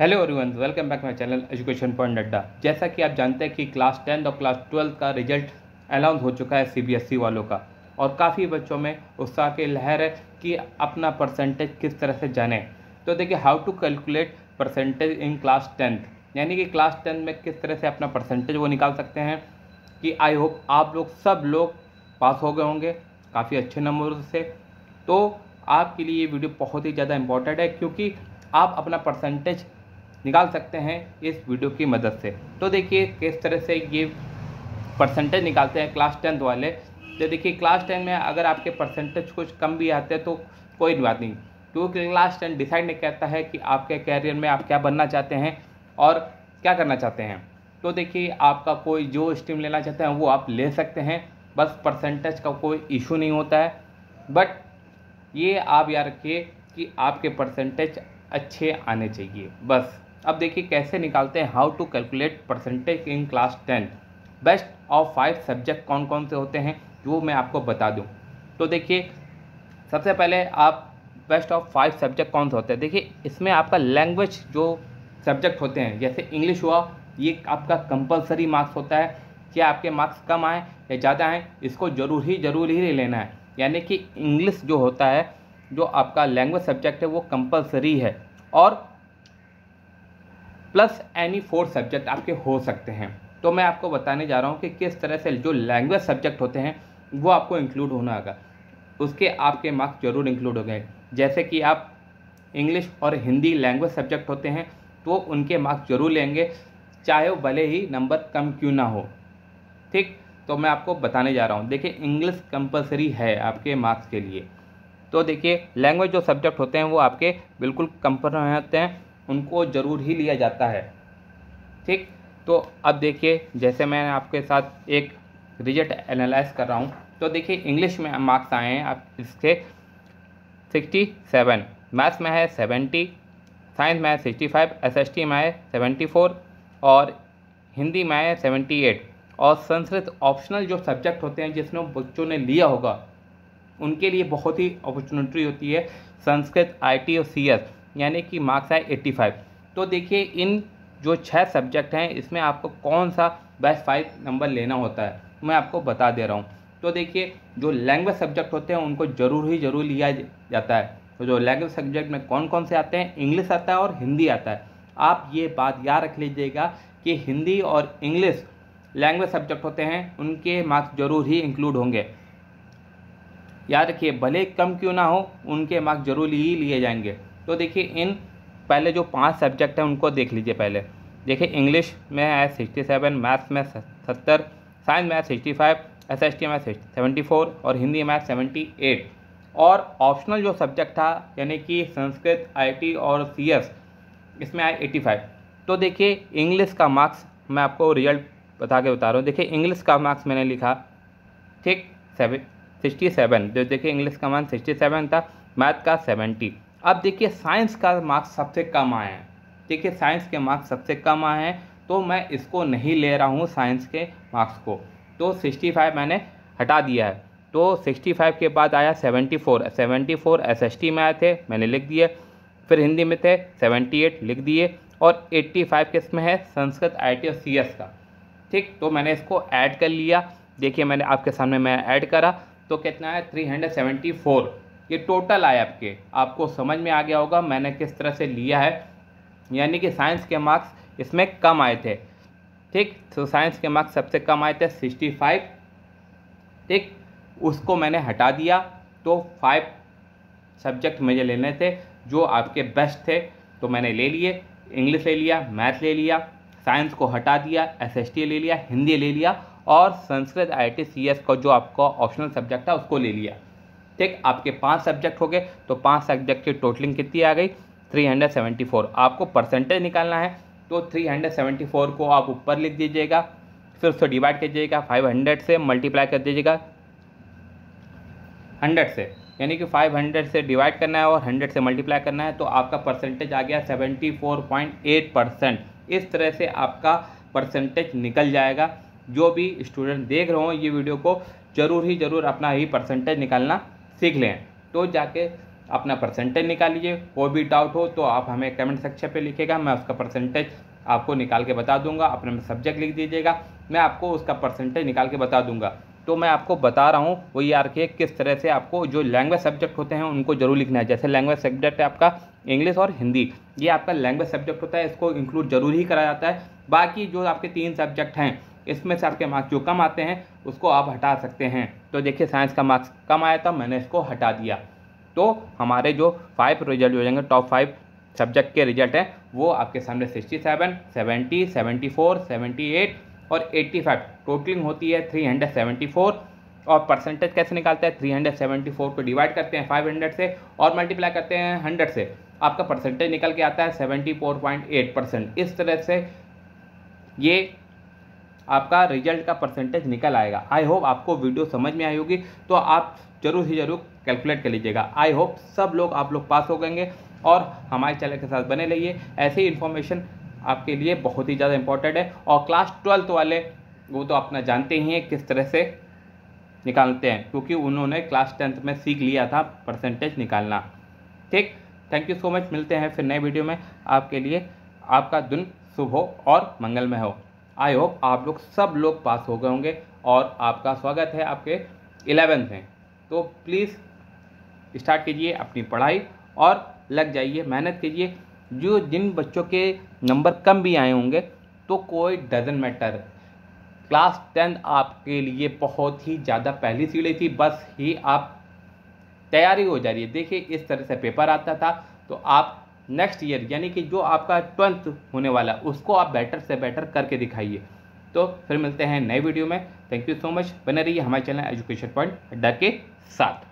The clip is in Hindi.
hello everyone welcome back my channel education point Adda जैसा कि आप जानते हैं कि क्लास टेंथ और क्लास ट्वेल्थ का रिजल्ट अनाउंस हो चुका है सीबीएसई e वालों का और काफ़ी बच्चों में उत्साह की लहर है कि अपना परसेंटेज किस तरह से जाने तो देखिए how to calculate percentage in class tenth यानी कि क्लास टेंथ में किस तरह से अपना परसेंटेज वो निकाल सकते हैं कि आई होप आप लोग सब लोग पास हो गए होंगे काफ़ी अच्छे नंबर से तो आपके लिए ये वीडियो बहुत ही ज़्यादा इंपॉर्टेंट है क्योंकि आप अपना परसेंटेज निकाल सकते हैं इस वीडियो की मदद से तो देखिए किस तरह से ये परसेंटेज निकालते हैं क्लास टेंथ वाले तो देखिए क्लास टेन में अगर आपके परसेंटेज कुछ कम भी आते हैं तो कोई बात नहीं क्योंकि क्लास टेन डिसाइड नहीं करता है कि आपके कैरियर में आप क्या बनना चाहते हैं और क्या करना चाहते हैं तो देखिए आपका कोई जो स्ट्रीम लेना चाहते हैं वो आप ले सकते हैं बस परसेंटेज का कोई इशू नहीं होता है बट ये आप याद रखिए कि आपके परसेंटेज अच्छे आने चाहिए बस अब देखिए कैसे निकालते हैं how to calculate percentage in class tenth best of five subject कौन कौन से होते हैं वो मैं आपको बता दूँ तो देखिए सबसे पहले आप बेस्ट ऑफ फाइव सब्जेक्ट कौन से होते हैं देखिए इसमें आपका लैंग्वेज जो सब्जेक्ट होते हैं जैसे इंग्लिश हुआ ये आपका कंपलसरी मार्क्स होता है क्या आपके मार्क्स कम आएँ या ज़्यादा आएँ इसको जरूर ही जरूर ही लेना है यानी कि इंग्लिश जो होता है जो आपका लैंग्वेज सब्जेक्ट है वो कंपलसरी है और प्लस एनी फोर सब्जेक्ट आपके हो सकते हैं तो मैं आपको बताने जा रहा हूँ कि किस तरह से जो लैंग्वेज सब्जेक्ट होते हैं वो आपको इंक्लूड होना होगा उसके आपके मार्क्स जरूर इंक्लूड हो गए जैसे कि आप इंग्लिश और हिंदी लैंग्वेज सब्जेक्ट होते हैं तो उनके मार्क्स जरूर लेंगे चाहे वो भले ही नंबर कम क्यों ना हो ठीक तो मैं आपको बताने जा रहा हूँ देखिए इंग्लिश कंपलसरी है आपके मार्क्स के लिए तो देखिए लैंग्वेज जो सब्जेक्ट होते हैं वो आपके बिल्कुल कंपल होते हैं उनको ज़रूर ही लिया जाता है ठीक तो अब देखिए जैसे मैं आपके साथ एक रिजल्ट एनालाइज कर रहा हूँ तो देखिए इंग्लिश में मार्क्स आए हैं आप इसके सिक्सटी सेवन मैथ्स में है सेवेंटी साइंस में है sixty five S S T में है सेवेंटी फोर और हिंदी में है सेवेंटी एट और संस्कृत ऑप्शनल जो सब्जेक्ट होते हैं जिसमें बच्चों ने लिया होगा उनके लिए बहुत ही अपॉर्चुनिटी होती है संस्कृत टी और एस यानी कि मार्क्स आए 85 तो देखिए इन जो छः सब्जेक्ट हैं इसमें आपको कौन सा बेस्ट फाइव नंबर लेना होता है मैं आपको बता दे रहा हूँ तो देखिए जो लैंग्वेज सब्जेक्ट होते हैं उनको ज़रूर ही ज़रूर लिया जाता है तो जो लैंग्वेज सब्जेक्ट में कौन कौन से आते हैं इंग्लिश आता है और हिंदी आता है आप ये बात याद रख लीजिएगा कि हिंदी और इंग्लिश लैंग्वेज सब्जेक्ट होते हैं उनके मार्क्स जरूर ही इंक्लूड होंगे याद रखिए भले कम क्यों ना हो उनके मार्क्स जरूर ही लिए जाएंगे तो देखिए इन पहले जो पांच सब्जेक्ट हैं उनको देख लीजिए पहले देखिए इंग्लिश में है सिक्सटी सेवन मैथ्स में सत्तर साइंस में sixty five S S T में सेवेंटी फोर और हिंदी में सेवेंटी एट और ऑप्शनल जो सब्जेक्ट था यानी कि संस्कृत आईटी और सीएस इसमें आए एटी फाइव तो देखिए इंग्लिश का मार्क्स मैं आपको रिजल्ट बता के बता रहा हूँ देखिए इंग्लिश का मार्क्स मैंने लिखा ठीक सेवन सिक्सटी सेवन जो देखिए इंग्लिश का मार्क्स सिक्सटी सेवन था मैथ का सेवेंटी अब देखिए साइंस का मार्क्स सबसे कम आए हैं देखिए साइंस के मार्क्स सबसे कम आए हैं तो मैं इसको नहीं ले रहा हूँ साइंस के मार्क्स को तो 65 मैंने हटा दिया है तो 65 के बाद आया 74 74 एसएसटी में आए थे मैंने लिख दिए फिर हिंदी में थे 78 लिख दिए और 85 किस में है संस्कृत आई और सी का ठीक तो मैंने इसको ऐड कर लिया देखिए मैंने आपके सामने मैं ऐड करा तो कितना है फोर ये टोटल आए आपके आपको समझ में आ गया होगा मैंने किस तरह से लिया है यानी कि साइंस के मार्क्स इसमें कम आए थे ठीक तो साइंस के मार्क्स सबसे कम आए थे सिक्सटी फाइव ठीक उसको मैंने हटा दिया तो फाइव सब्जेक्ट मुझे लेने थे जो आपके बेस्ट थे तो मैंने ले लिए इंग्लिश ले लिया मैथ ले लिया साइंस को हटा दिया एसएसटी ले लिया हिंदी ले लिया और Sanskrit I I T C S का जो आपका ऑप्शनल सब्जेक्ट था उसको ले लिया ठीक आपके पांच सब्जेक्ट हो गए तो पांच सब्जेक्ट की टोटलिंग कितनी आ गई 374 आपको परसेंटेज निकालना है तो 374 को आप ऊपर लिख दीजिएगा फिर उसको डिवाइड दीजिएगा 500 से मल्टीप्लाई कर दीजिएगा 100 से यानी कि 500 से डिवाइड करना है और 100 से मल्टीप्लाई करना है तो आपका परसेंटेज आ गया 74.8 परसेंट इस तरह से आपका परसेंटेज निकल जाएगा जो भी स्टूडेंट देख रहे हो ये वीडियो को ज़रूर ही ज़रूर अपना ही परसेंटेज निकालना सीख लें तो जाके अपना परसेंटेज निकालिए कोई भी डाउट हो तो आप हमें कमेंट सेक्शन पे लिखेगा मैं उसका परसेंटेज आपको निकाल के बता दूंगा अपने में सब्जेक्ट लिख दीजिएगा मैं आपको उसका परसेंटेज निकाल के बता दूंगा तो मैं आपको बता रहा हूँ वो यार e के किस तरह से आपको जो लैंग्वेज सब्जेक्ट होते हैं उनको जरूर लिखना है जैसे लैंग्वेज सब्जेक्ट है आपका इंग्लिश और हिंदी ये आपका लैंग्वेज सब्जेक्ट होता है इसको इंक्लूड जरूर ही करा जाता है बाकी जो आपके तीन सब्जेक्ट हैं इसमें से आपके मार्क्स जो कम आते हैं उसको आप हटा सकते हैं तो देखिए साइंस का मार्क्स कम आया था मैंने इसको हटा दिया तो हमारे जो फाइव रिजल्ट हो जाएंगे टॉप फाइव सब्जेक्ट के रिजल्ट हैं वो आपके सामने sixty seven seventy seventy four seventy eight और एट्टी फाइव टोटलिंग होती है थ्री हंड्रेड सेवेंटी फोर और परसेंटेज कैसे निकालते हैं थ्री हंड्रेड सेवेंटी फोर को डिवाइड करते हैं फाइव हंड्रेड से और मल्टीप्लाई करते हैं हंड्रेड से आपका परसेंटेज निकल के आता है seventy four point eight percent इस तरह से ये आपका रिजल्ट का परसेंटेज निकल आएगा आई होप आपको वीडियो समझ में आई होगी तो आप जरूर ही जरूर कैलकुलेट कर लीजिएगा आई होप सब लोग आप लोग पास हो गएंगे और हमारे चैनल के साथ बने रहिए ऐसी इन्फॉर्मेशन आपके लिए बहुत ही ज़्यादा इंपॉर्टेंट है और क्लास ट्वेल्थ वाले वो तो अपना जानते ही हैं किस तरह से निकालते हैं क्योंकि उन्होंने क्लास टेंथ में सीख लिया था परसेंटेज निकालना ठीक थैंक यू सो मच मिलते हैं फिर नए वीडियो में आपके लिए आपका दिन शुभ हो और मंगलमय हो आई होप आप लोग सब लोग पास हो गए होंगे और आपका स्वागत है आपके इलेवेंथ में तो प्लीज़ स्टार्ट कीजिए अपनी पढ़ाई और लग जाइए मेहनत कीजिए जो जिन बच्चों के नंबर कम भी आए होंगे तो कोई डजेंट मैटर क्लास टेंथ आपके लिए बहुत ही ज़्यादा पहली सीढ़ी थी बस ही आप तैयारी हो जा रही है देखिए इस तरह से पेपर आता था तो आप नेक्स्ट ईयर यानी कि जो आपका ट्वेल्थ होने वाला है उसको आप बेटर से बेटर करके दिखाइए तो फिर मिलते हैं नए वीडियो में थैंक यू सो मच बने रहिए हमारे चैनल एजुकेशन पॉइंट अड्डा के साथ